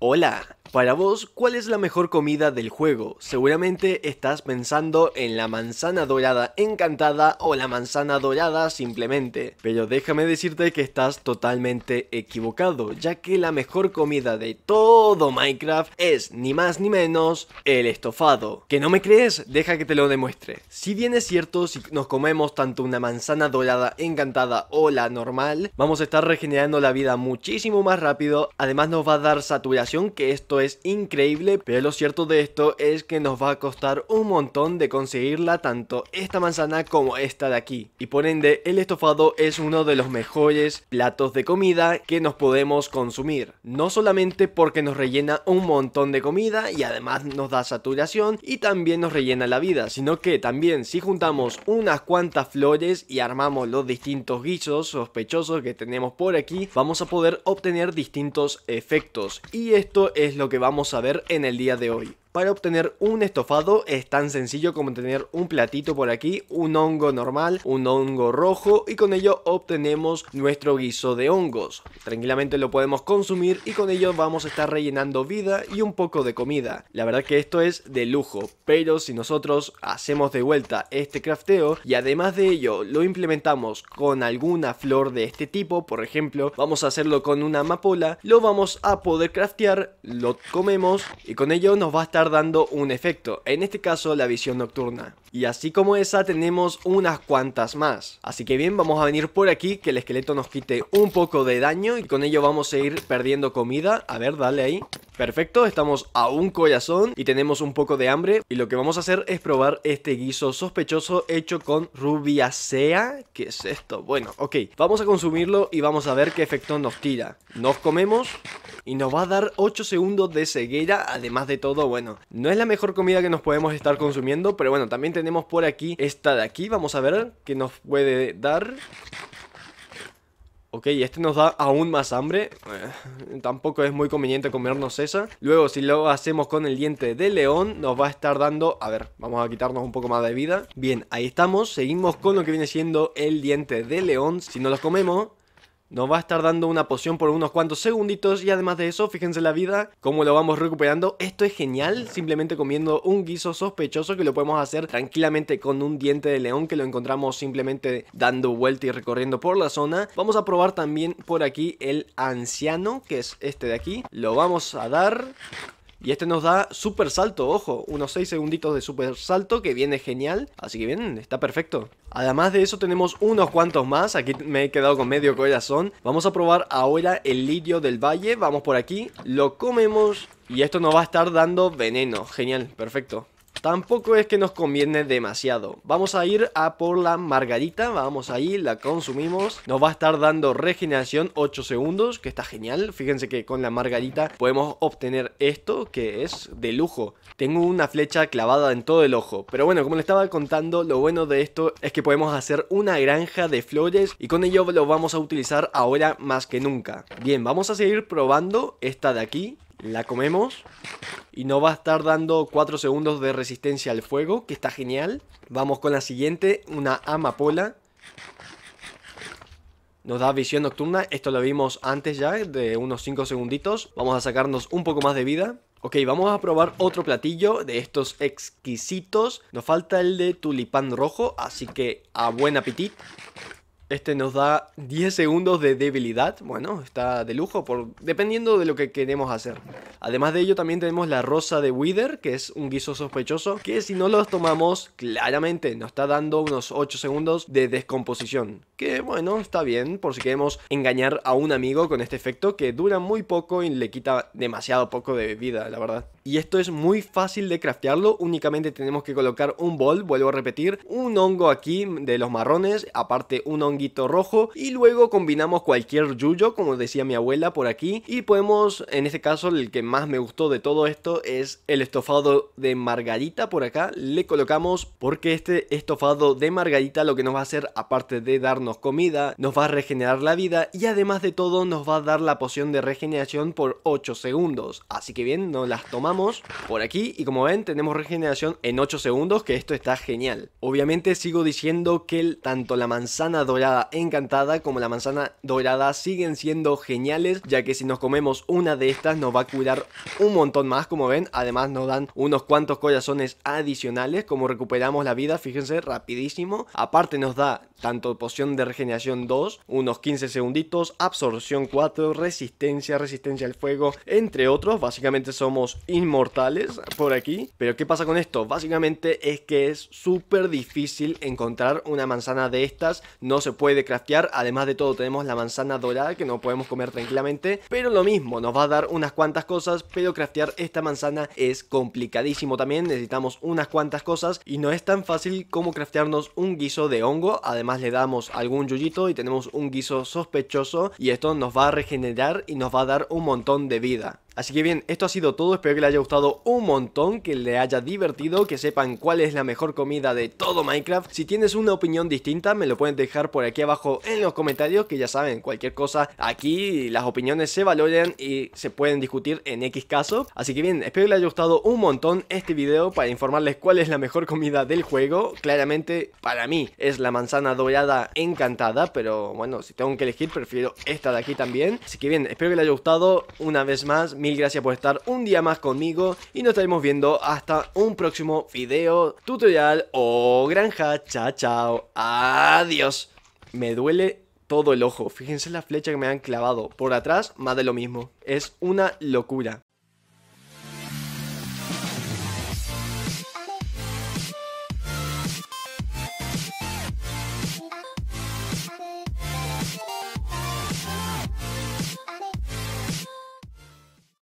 Hola, para vos, ¿cuál es la mejor comida del juego? Seguramente estás pensando en la manzana dorada encantada o la manzana dorada simplemente. Pero déjame decirte que estás totalmente equivocado, ya que la mejor comida de todo Minecraft es ni más ni menos el estofado. ¿Que no me crees? Deja que te lo demuestre. Si bien es cierto, si nos comemos tanto una manzana dorada encantada o la normal, vamos a estar regenerando la vida muchísimo más rápido. Además nos va a dar saturación, que esto es increíble, pero lo cierto de esto es que nos va a costar un montón de conseguirla tanto esta manzana como esta de aquí. Y por ende, el estofado es uno de los mejores platos de comida que nos podemos consumir. No solamente porque nos rellena un montón de comida y además nos da saturación y también nos rellena la vida, sino que también si juntamos unas cuantas flores y armamos los distintos guisos sospechosos que tenemos por aquí, vamos a poder obtener distintos efectos. Y esto es lo que que vamos a ver en el día de hoy. Para obtener un estofado es tan sencillo como tener un platito por aquí, un hongo normal, un hongo rojo y con ello obtenemos nuestro guiso de hongos. Tranquilamente lo podemos consumir y con ello vamos a estar rellenando vida y un poco de comida. La verdad que esto es de lujo, pero si nosotros hacemos de vuelta este crafteo y además de ello lo implementamos con alguna flor de este tipo, por ejemplo, vamos a hacerlo con una amapola, lo vamos a poder craftear, lo comemos y con ello nos va a estar dando un efecto, en este caso la visión nocturna. Y así como esa tenemos unas cuantas más. Así que bien, vamos a venir por aquí, que el esqueleto nos quite un poco de daño y con ello vamos a ir perdiendo comida. A ver, dale ahí. Perfecto, estamos a un collazón y tenemos un poco de hambre y lo que vamos a hacer es probar este guiso sospechoso hecho con rubiacea. ¿Qué es esto? Bueno, ok, vamos a consumirlo y vamos a ver qué efecto nos tira. Nos comemos y nos va a dar 8 segundos de ceguera, además de todo, bueno, no es la mejor comida que nos podemos estar consumiendo, pero bueno, también tenemos por aquí esta de aquí, vamos a ver qué nos puede dar. Ok, este nos da aún más hambre. Eh, tampoco es muy conveniente comernos esa. Luego, si lo hacemos con el diente de león, nos va a estar dando... A ver, vamos a quitarnos un poco más de vida. Bien, ahí estamos. Seguimos con lo que viene siendo el diente de león. Si no los comemos nos va a estar dando una poción por unos cuantos segunditos y además de eso, fíjense la vida, cómo lo vamos recuperando. Esto es genial, simplemente comiendo un guiso sospechoso que lo podemos hacer tranquilamente con un diente de león que lo encontramos simplemente dando vuelta y recorriendo por la zona. Vamos a probar también por aquí el anciano, que es este de aquí. Lo vamos a dar... Y este nos da super salto, ojo, unos 6 segunditos de super salto que viene genial. Así que bien, está perfecto. Además de eso tenemos unos cuantos más, aquí me he quedado con medio corazón. Vamos a probar ahora el lirio del valle, vamos por aquí, lo comemos y esto nos va a estar dando veneno. Genial, perfecto. Tampoco es que nos conviene demasiado. Vamos a ir a por la margarita, vamos ahí, la consumimos. Nos va a estar dando regeneración 8 segundos, que está genial. Fíjense que con la margarita podemos obtener esto, que es de lujo. Tengo una flecha clavada en todo el ojo. Pero bueno, como les estaba contando, lo bueno de esto es que podemos hacer una granja de flores y con ello lo vamos a utilizar ahora más que nunca. Bien, vamos a seguir probando esta de aquí la comemos y nos va a estar dando 4 segundos de resistencia al fuego, que está genial. Vamos con la siguiente, una amapola. Nos da visión nocturna, esto lo vimos antes ya, de unos 5 segunditos. Vamos a sacarnos un poco más de vida. Ok, vamos a probar otro platillo de estos exquisitos. Nos falta el de tulipán rojo, así que a buen apetito. Este nos da 10 segundos de debilidad. Bueno, está de lujo, por, dependiendo de lo que queremos hacer. Además de ello, también tenemos la rosa de Wither, que es un guiso sospechoso, que si no los tomamos, claramente nos está dando unos 8 segundos de descomposición. Que bueno, está bien, por si queremos engañar a un amigo con este efecto, que dura muy poco y le quita demasiado poco de vida, la verdad. Y esto es muy fácil de craftearlo, únicamente tenemos que colocar un bol, vuelvo a repetir, un hongo aquí de los marrones, aparte un hongo rojo y luego combinamos cualquier yuyo como decía mi abuela por aquí y podemos en este caso el que más me gustó de todo esto es el estofado de margarita por acá le colocamos porque este estofado de margarita lo que nos va a hacer aparte de darnos comida nos va a regenerar la vida y además de todo nos va a dar la poción de regeneración por 8 segundos así que bien nos las tomamos por aquí y como ven tenemos regeneración en 8 segundos que esto está genial obviamente sigo diciendo que tanto la manzana dorada encantada como la manzana dorada siguen siendo geniales, ya que si nos comemos una de estas nos va a curar un montón más, como ven. Además nos dan unos cuantos corazones adicionales, como recuperamos la vida, fíjense, rapidísimo. Aparte nos da tanto poción de regeneración 2, unos 15 segunditos, absorción 4, resistencia, resistencia al fuego, entre otros. Básicamente somos inmortales por aquí. Pero ¿qué pasa con esto? Básicamente es que es súper difícil encontrar una manzana de estas. No se puede craftear. Además de todo tenemos la manzana dorada que no podemos comer tranquilamente. Pero lo mismo, nos va a dar unas cuantas cosas. Pero craftear esta manzana es complicadísimo también. Necesitamos unas cuantas cosas y no es tan fácil como craftearnos un guiso de hongo. Además además le damos algún yuyito y tenemos un guiso sospechoso y esto nos va a regenerar y nos va a dar un montón de vida. Así que bien, esto ha sido todo, espero que les haya gustado un montón, que le haya divertido, que sepan cuál es la mejor comida de todo Minecraft. Si tienes una opinión distinta, me lo pueden dejar por aquí abajo en los comentarios, que ya saben, cualquier cosa aquí, las opiniones se valoran y se pueden discutir en X caso. Así que bien, espero que les haya gustado un montón este video para informarles cuál es la mejor comida del juego. Claramente, para mí, es la manzana dorada encantada, pero bueno, si tengo que elegir, prefiero esta de aquí también. Así que bien, espero que les haya gustado una vez más mil gracias por estar un día más conmigo y nos estaremos viendo hasta un próximo video, tutorial o granja. Chao, chao. Adiós. Me duele todo el ojo. Fíjense la flecha que me han clavado. Por atrás, más de lo mismo. Es una locura.